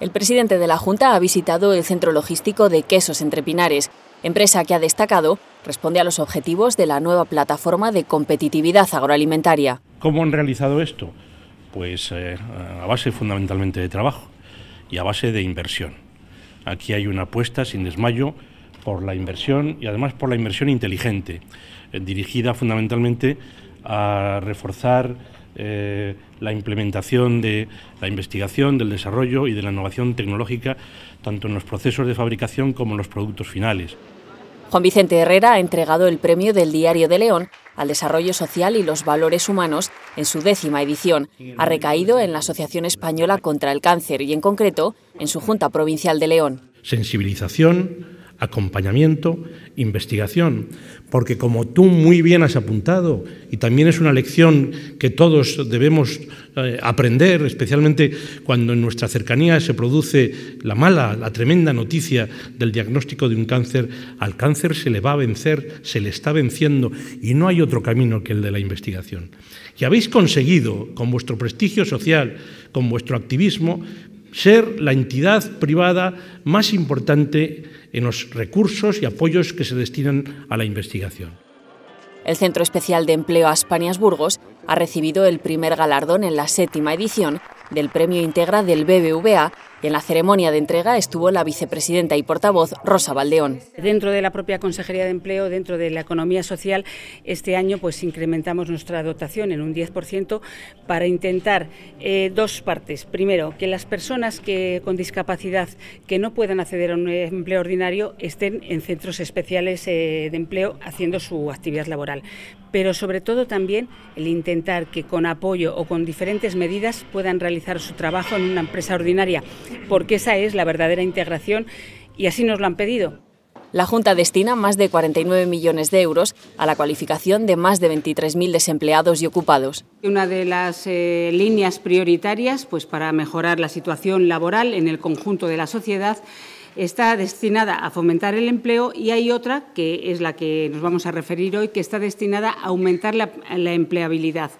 El presidente de la Junta ha visitado el centro logístico de Quesos Entre Pinares, empresa que ha destacado responde a los objetivos de la nueva plataforma de competitividad agroalimentaria. ¿Cómo han realizado esto? Pues eh, a base fundamentalmente de trabajo y a base de inversión. Aquí hay una apuesta sin desmayo por la inversión y además por la inversión inteligente, eh, dirigida fundamentalmente a reforzar eh, la implementación de la investigación, del desarrollo y de la innovación tecnológica, tanto en los procesos de fabricación como en los productos finales. Juan Vicente Herrera ha entregado el premio del Diario de León al desarrollo social y los valores humanos en su décima edición. Ha recaído en la Asociación Española contra el Cáncer y en concreto en su Junta Provincial de León. Sensibilización, acompañamiento, investigación. Porque como tú muy bien has apuntado, y también es una lección que todos debemos eh, aprender, especialmente cuando en nuestra cercanía se produce la mala, la tremenda noticia del diagnóstico de un cáncer, al cáncer se le va a vencer, se le está venciendo y no hay otro camino que el de la investigación. Y habéis conseguido, con vuestro prestigio social, con vuestro activismo, ser la entidad privada más importante en los recursos y apoyos que se destinan a la investigación. El Centro Especial de Empleo Aspanias Burgos ha recibido el primer galardón en la séptima edición del Premio Integra del BBVA en la ceremonia de entrega estuvo la vicepresidenta y portavoz Rosa Valdeón. Dentro de la propia Consejería de Empleo, dentro de la Economía Social, este año pues incrementamos nuestra dotación en un 10% para intentar eh, dos partes. Primero, que las personas que con discapacidad que no puedan acceder a un empleo ordinario estén en centros especiales eh, de empleo haciendo su actividad laboral. Pero sobre todo también el intentar que con apoyo o con diferentes medidas puedan realizar su trabajo en una empresa ordinaria porque esa es la verdadera integración y así nos lo han pedido. La Junta destina más de 49 millones de euros a la cualificación de más de 23.000 desempleados y ocupados. Una de las eh, líneas prioritarias pues, para mejorar la situación laboral en el conjunto de la sociedad está destinada a fomentar el empleo y hay otra, que es la que nos vamos a referir hoy, que está destinada a aumentar la empleabilidad.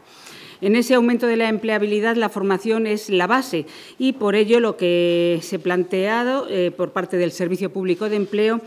En ese aumento de la empleabilidad la formación es la base y por ello lo que se ha planteado eh, por parte del Servicio Público de Empleo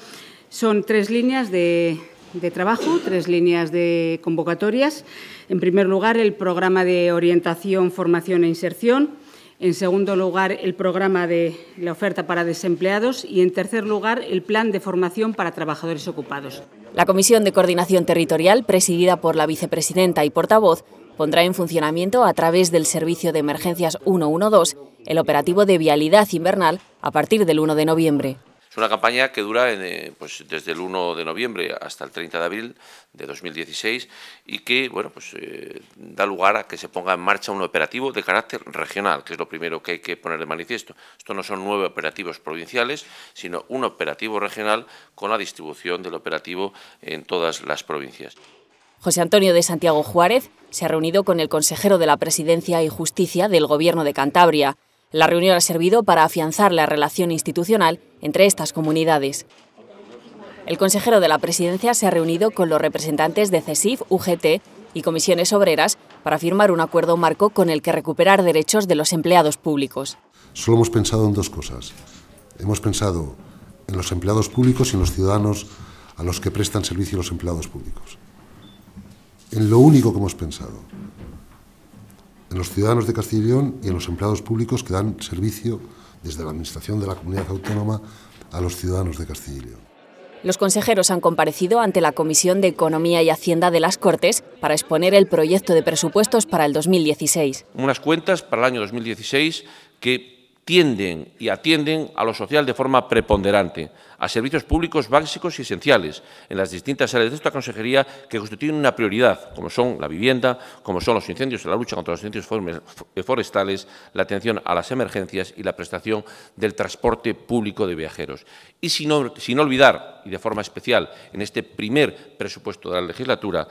son tres líneas de, de trabajo, tres líneas de convocatorias. En primer lugar, el programa de orientación, formación e inserción. En segundo lugar, el programa de la oferta para desempleados. Y en tercer lugar, el plan de formación para trabajadores ocupados. La Comisión de Coordinación Territorial, presidida por la vicepresidenta y portavoz, pondrá en funcionamiento a través del servicio de emergencias 112 el operativo de vialidad invernal a partir del 1 de noviembre. Es una campaña que dura eh, pues, desde el 1 de noviembre hasta el 30 de abril de 2016 y que bueno, pues, eh, da lugar a que se ponga en marcha un operativo de carácter regional, que es lo primero que hay que poner de manifiesto. Esto no son nueve operativos provinciales, sino un operativo regional con la distribución del operativo en todas las provincias. José Antonio de Santiago Juárez se ha reunido con el consejero de la Presidencia y Justicia del Gobierno de Cantabria. La reunión ha servido para afianzar la relación institucional entre estas comunidades. El consejero de la Presidencia se ha reunido con los representantes de CESIF, UGT y comisiones obreras para firmar un acuerdo marco con el que recuperar derechos de los empleados públicos. Solo hemos pensado en dos cosas. Hemos pensado en los empleados públicos y en los ciudadanos a los que prestan servicio los empleados públicos en lo único que hemos pensado, en los ciudadanos de Castilla y en los empleados públicos que dan servicio desde la Administración de la Comunidad Autónoma a los ciudadanos de Castilla León. Los consejeros han comparecido ante la Comisión de Economía y Hacienda de las Cortes para exponer el proyecto de presupuestos para el 2016. Unas cuentas para el año 2016 que tienden y atienden a lo social de forma preponderante, a servicios públicos básicos y esenciales en las distintas áreas de esta consejería que constituyen una prioridad, como son la vivienda, como son los incendios, la lucha contra los incendios eh, forestales, la atención a las emergencias y la prestación del transporte público de viajeros. Y sin, sin olvidar, y de forma especial, en este primer presupuesto de la legislatura,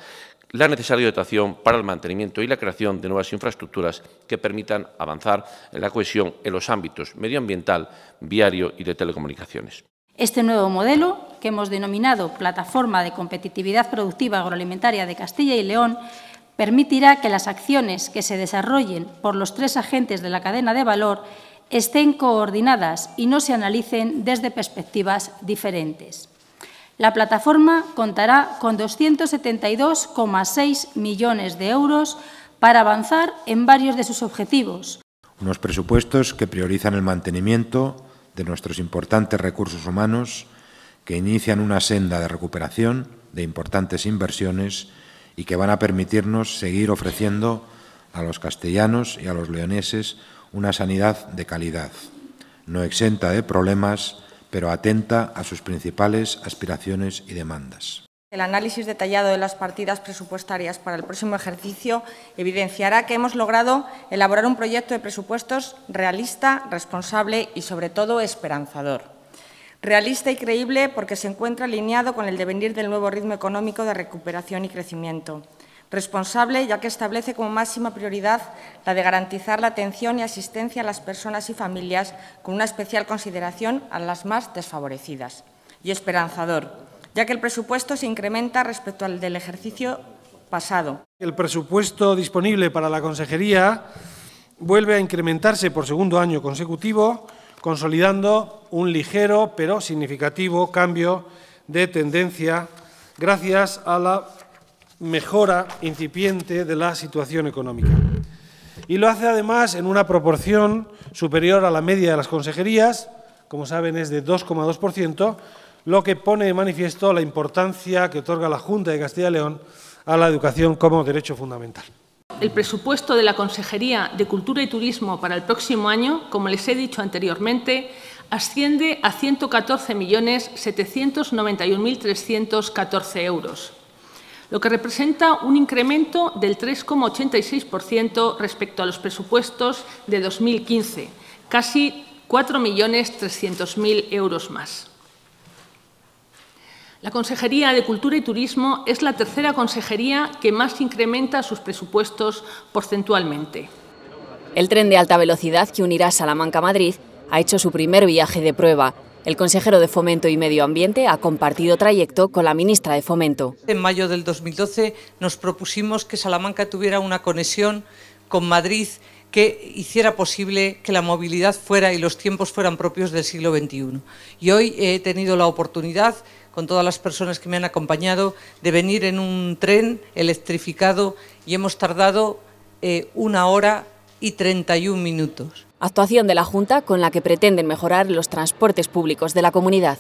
la necesaria dotación para el mantenimiento y la creación de nuevas infraestructuras que permitan avanzar en la cohesión en los ámbitos medioambiental, viario y de telecomunicaciones. Este nuevo modelo, que hemos denominado Plataforma de Competitividad Productiva Agroalimentaria de Castilla y León, permitirá que las acciones que se desarrollen por los tres agentes de la cadena de valor estén coordinadas y no se analicen desde perspectivas diferentes. La plataforma contará con 272,6 millones de euros para avanzar en varios de sus objetivos. Unos presupuestos que priorizan el mantenimiento de nuestros importantes recursos humanos, que inician una senda de recuperación de importantes inversiones y que van a permitirnos seguir ofreciendo a los castellanos y a los leoneses una sanidad de calidad, no exenta de problemas, pero atenta a sus principales aspiraciones y demandas. El análisis detallado de las partidas presupuestarias para el próximo ejercicio evidenciará que hemos logrado elaborar un proyecto de presupuestos realista, responsable y, sobre todo, esperanzador. Realista y creíble porque se encuentra alineado con el devenir del nuevo ritmo económico de recuperación y crecimiento responsable, ya que establece como máxima prioridad la de garantizar la atención y asistencia a las personas y familias con una especial consideración a las más desfavorecidas. Y esperanzador, ya que el presupuesto se incrementa respecto al del ejercicio pasado. El presupuesto disponible para la consejería vuelve a incrementarse por segundo año consecutivo, consolidando un ligero pero significativo cambio de tendencia gracias a la mejora incipiente de la situación económica. Y lo hace además en una proporción superior a la media de las consejerías, como saben es de 2,2%, lo que pone de manifiesto la importancia que otorga la Junta de Castilla y León a la educación como derecho fundamental. El presupuesto de la Consejería de Cultura y Turismo para el próximo año, como les he dicho anteriormente, asciende a 114.791.314 euros lo que representa un incremento del 3,86% respecto a los presupuestos de 2015, casi 4.300.000 euros más. La Consejería de Cultura y Turismo es la tercera consejería que más incrementa sus presupuestos porcentualmente. El tren de alta velocidad que unirá Salamanca Madrid ha hecho su primer viaje de prueba el consejero de Fomento y Medio Ambiente ha compartido trayecto con la ministra de Fomento. En mayo del 2012 nos propusimos que Salamanca tuviera una conexión con Madrid que hiciera posible que la movilidad fuera y los tiempos fueran propios del siglo XXI. Y hoy he tenido la oportunidad, con todas las personas que me han acompañado, de venir en un tren electrificado y hemos tardado eh, una hora y 31 minutos actuación de la Junta con la que pretenden mejorar los transportes públicos de la comunidad.